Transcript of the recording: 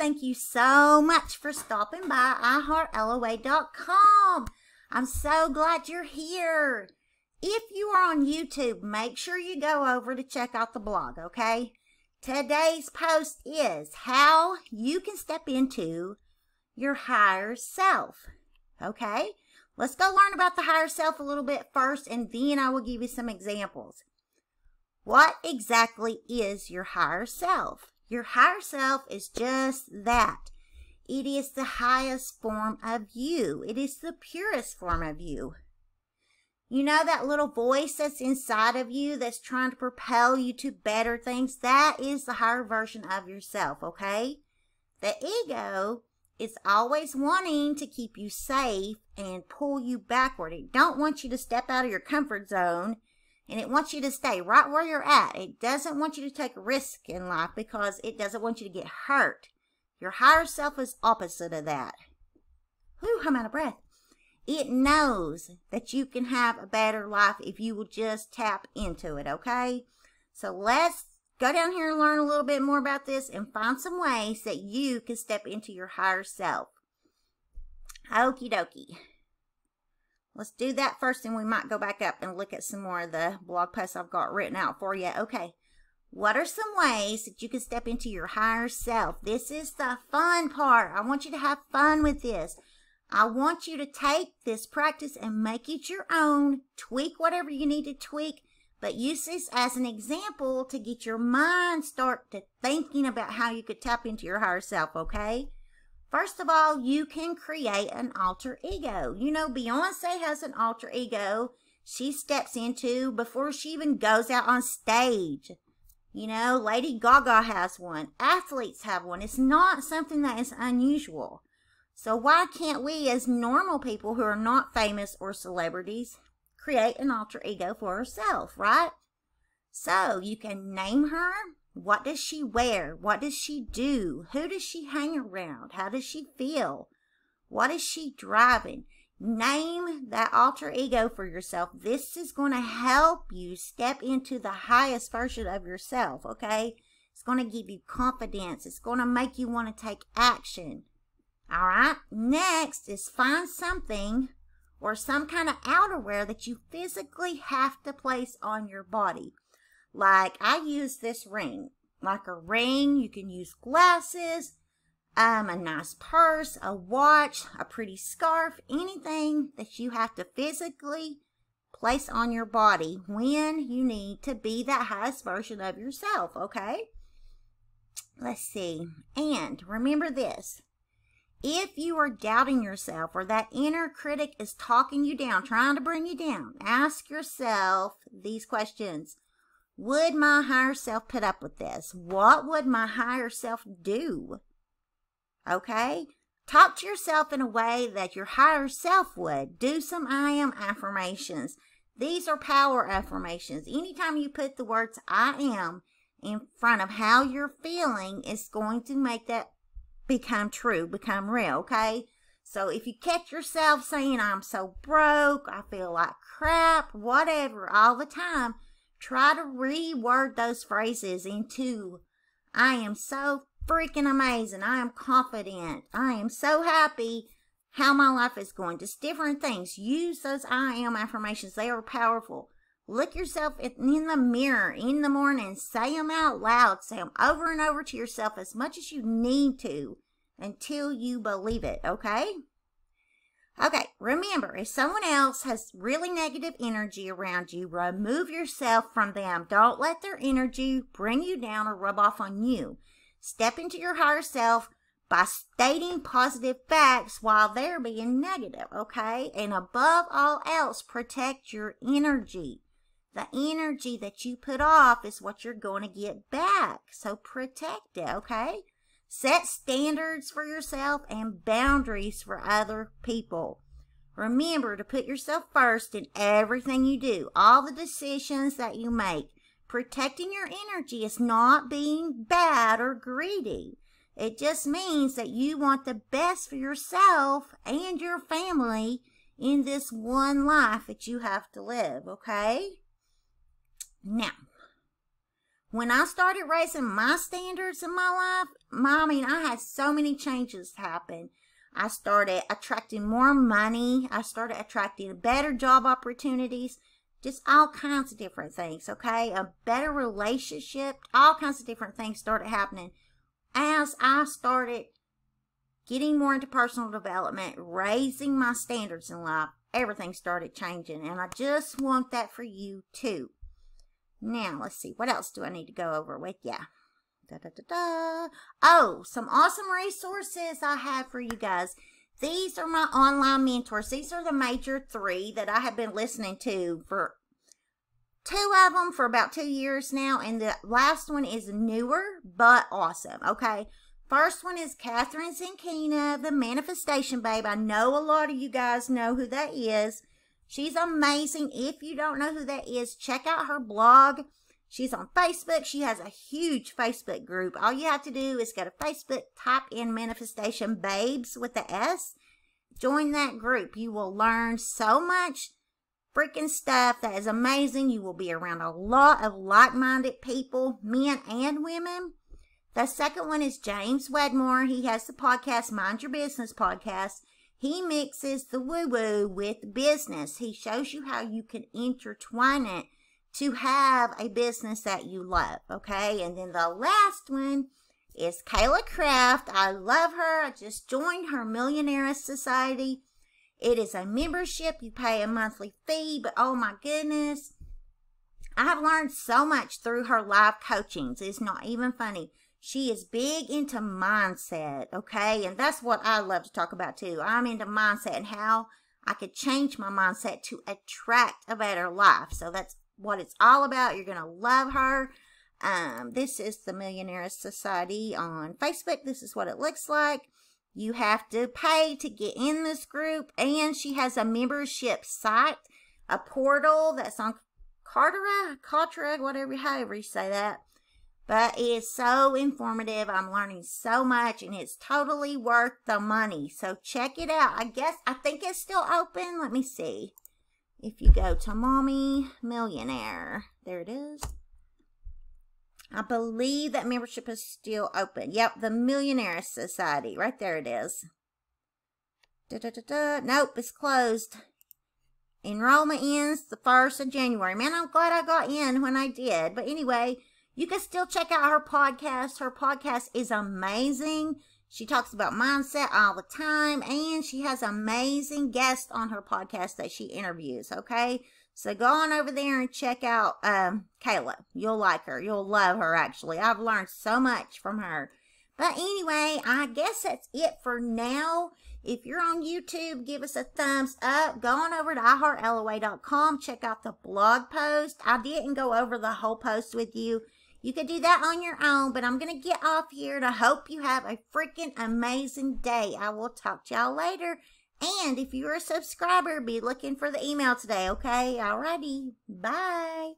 Thank you so much for stopping by iHeartLOA.com. I'm so glad you're here. If you are on YouTube, make sure you go over to check out the blog, okay? Today's post is how you can step into your higher self, okay? Let's go learn about the higher self a little bit first, and then I will give you some examples. What exactly is your higher self? Your higher self is just that. It is the highest form of you. It is the purest form of you. You know that little voice that's inside of you that's trying to propel you to better things? That is the higher version of yourself, okay? The ego is always wanting to keep you safe and pull you backward. It don't want you to step out of your comfort zone and it wants you to stay right where you're at. It doesn't want you to take risk in life because it doesn't want you to get hurt. Your higher self is opposite of that. Whew, I'm out of breath. It knows that you can have a better life if you will just tap into it, okay? So let's go down here and learn a little bit more about this and find some ways that you can step into your higher self. Okie dokie. Let's do that first and we might go back up and look at some more of the blog posts I've got written out for you. Okay. What are some ways that you can step into your higher self? This is the fun part. I want you to have fun with this. I want you to take this practice and make it your own. Tweak whatever you need to tweak, but use this as an example to get your mind start to thinking about how you could tap into your higher self, okay? First of all, you can create an alter ego. You know, Beyonce has an alter ego she steps into before she even goes out on stage. You know, Lady Gaga has one. Athletes have one. It's not something that is unusual. So why can't we as normal people who are not famous or celebrities create an alter ego for ourselves, right? So you can name her, what does she wear? What does she do? Who does she hang around? How does she feel? What is she driving? Name that alter ego for yourself. This is going to help you step into the highest version of yourself, okay? It's going to give you confidence. It's going to make you want to take action. All right? Next is find something or some kind of outerwear that you physically have to place on your body. Like I use this ring, like a ring, you can use glasses, um, a nice purse, a watch, a pretty scarf, anything that you have to physically place on your body when you need to be that highest version of yourself, okay? Let's see. And remember this. If you are doubting yourself or that inner critic is talking you down, trying to bring you down, ask yourself these questions. Would my higher self put up with this? What would my higher self do? Okay? Talk to yourself in a way that your higher self would. Do some I am affirmations. These are power affirmations. Anytime you put the words I am in front of how you're feeling, it's going to make that become true, become real, okay? So if you catch yourself saying, I'm so broke, I feel like crap, whatever, all the time, Try to reword those phrases into I am so freaking amazing. I am confident. I am so happy how my life is going. Just different things. Use those I am affirmations. They are powerful. Look yourself in the mirror in the morning. Say them out loud. Say them over and over to yourself as much as you need to until you believe it. Okay? Okay, remember, if someone else has really negative energy around you, remove yourself from them. Don't let their energy bring you down or rub off on you. Step into your higher self by stating positive facts while they're being negative, okay? And above all else, protect your energy. The energy that you put off is what you're going to get back. So protect it, okay? Set standards for yourself and boundaries for other people. Remember to put yourself first in everything you do, all the decisions that you make. Protecting your energy is not being bad or greedy. It just means that you want the best for yourself and your family in this one life that you have to live, okay? Now, when I started raising my standards in my life, my, I mean, I had so many changes happen. I started attracting more money. I started attracting better job opportunities, just all kinds of different things, okay? A better relationship, all kinds of different things started happening as I started getting more into personal development, raising my standards in life. Everything started changing, and I just want that for you too. Now, let's see. What else do I need to go over with you? Da, da, da, da. Oh, some awesome resources I have for you guys. These are my online mentors. These are the major three that I have been listening to for two of them for about two years now. And the last one is newer, but awesome. Okay. First one is Catherine Zinkina, the Manifestation Babe. I know a lot of you guys know who that is. She's amazing. If you don't know who that is, check out her blog. She's on Facebook. She has a huge Facebook group. All you have to do is go to Facebook, type in Manifestation Babes with the S. Join that group. You will learn so much freaking stuff that is amazing. You will be around a lot of like minded people, men and women. The second one is James Wedmore. He has the podcast Mind Your Business podcast. He mixes the woo woo with business. He shows you how you can intertwine it to have a business that you love. Okay. And then the last one is Kayla Kraft. I love her. I just joined her Millionaires Society. It is a membership. You pay a monthly fee, but oh my goodness. I've learned so much through her live coachings. It's not even funny. She is big into mindset, okay? And that's what I love to talk about too. I'm into mindset and how I could change my mindset to attract a better life. So that's what it's all about. You're going to love her. Um, this is the Millionaires Society on Facebook. This is what it looks like. You have to pay to get in this group. And she has a membership site, a portal that's on Cartera, Cartera, whatever, however you say that but it is so informative. I'm learning so much and it's totally worth the money. So check it out. I guess, I think it's still open. Let me see. If you go to Mommy Millionaire, there it is. I believe that membership is still open. Yep, the Millionaire Society. Right there it is. Da, da, da, nope, it's closed. Enrollment ends the 1st of January. Man, I'm glad I got in when I did. But anyway, you can still check out her podcast. Her podcast is amazing. She talks about mindset all the time, and she has amazing guests on her podcast that she interviews. Okay. So go on over there and check out um, Kayla. You'll like her. You'll love her, actually. I've learned so much from her. But anyway, I guess that's it for now. If you're on YouTube, give us a thumbs up. Go on over to iHeartLOA.com. Check out the blog post. I didn't go over the whole post with you. You can do that on your own, but I'm going to get off here and I hope you have a freaking amazing day. I will talk to y'all later. And if you're a subscriber, be looking for the email today, okay? Alrighty. Bye.